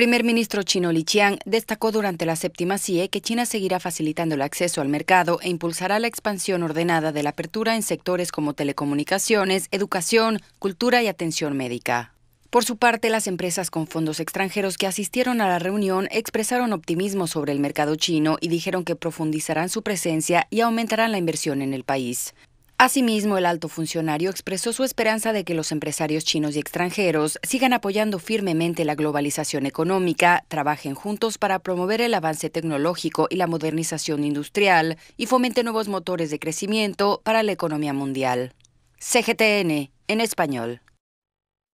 primer ministro chino Li Qiang destacó durante la séptima CIE que China seguirá facilitando el acceso al mercado e impulsará la expansión ordenada de la apertura en sectores como telecomunicaciones, educación, cultura y atención médica. Por su parte, las empresas con fondos extranjeros que asistieron a la reunión expresaron optimismo sobre el mercado chino y dijeron que profundizarán su presencia y aumentarán la inversión en el país. Asimismo, el alto funcionario expresó su esperanza de que los empresarios chinos y extranjeros sigan apoyando firmemente la globalización económica, trabajen juntos para promover el avance tecnológico y la modernización industrial y fomenten nuevos motores de crecimiento para la economía mundial. CGTN, en español.